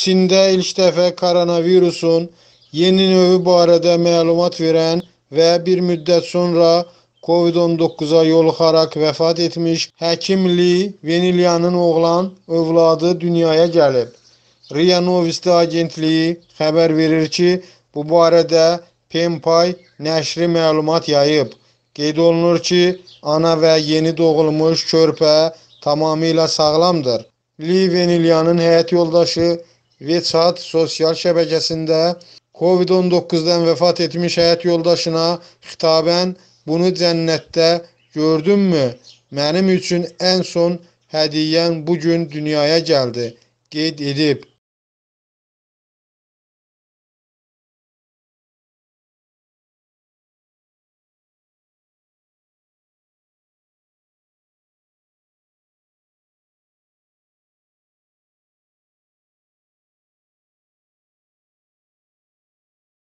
Çində ilk dəfə koronavirusun yeni növü barədə məlumat verən və bir müddət sonra COVID-19-a yoluxaraq vəfat etmiş həkim Li Venilyanın oğlan övladı dünyaya gəlib. Ria Novisti agentliyi xəbər verir ki, bu barədə Penpay nəşri məlumat yayıb. Qeyd olunur ki, ana və yeni doğulmuş körpə tamamilə sağlamdır. Li Venilyanın həyat yoldaşı WhatsApp sosial şəbəkəsində COVID-19-dan vəfat etmiş həyat yoldaşına xitabən bunu cənnətdə gördünmü? Mənim üçün ən son hədiyyən bu gün dünyaya gəldi. Qeyd edib.